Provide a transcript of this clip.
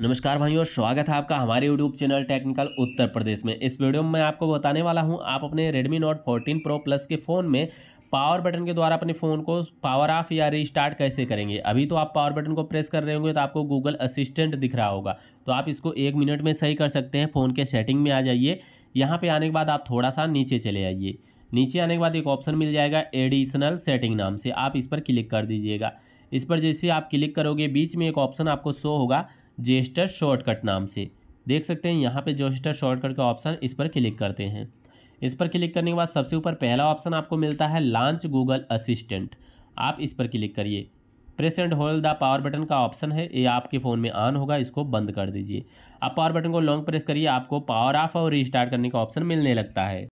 नमस्कार भाइयों स्वागत है आपका हमारे YouTube channel technical Uttar Pradesh में इस वीडियो में मैं आपको बताने वाला हूं आप अपने Redmi Note 14 Pro Plus के फ़ोन में पावर बटन के द्वारा अपने फ़ोन को पावर ऑफ या रीस्टार्ट कैसे करेंगे अभी तो आप पावर बटन को प्रेस कर रहे होंगे तो आपको गूगल असिस्टेंट दिख रहा होगा तो आप इसको एक मिनट में सही कर सकते हैं फ़ोन के सेटिंग में आ जाइए यहाँ पर आने के बाद आप थोड़ा सा नीचे चले आइए नीचे आने के बाद एक ऑप्शन मिल जाएगा एडिशनल सेटिंग नाम से आप इस पर क्लिक कर दीजिएगा इस पर जैसे आप क्लिक करोगे बीच में एक ऑप्शन आपको शो होगा जेस्टर शॉर्टकट नाम से देख सकते हैं यहाँ पे जेस्टर शॉर्टकट का ऑप्शन इस पर क्लिक करते हैं इस पर क्लिक करने के बाद सबसे ऊपर पहला ऑप्शन आपको मिलता है लॉन्च गूगल असिस्टेंट आप इस पर क्लिक करिए press and hold the power button का ऑप्शन है ये आपके फ़ोन में ऑन होगा इसको बंद कर दीजिए आप पावर बटन को लॉन्ग प्रेस करिए आपको पावर ऑफ और रिस्टार्ट करने का ऑप्शन मिलने लगता है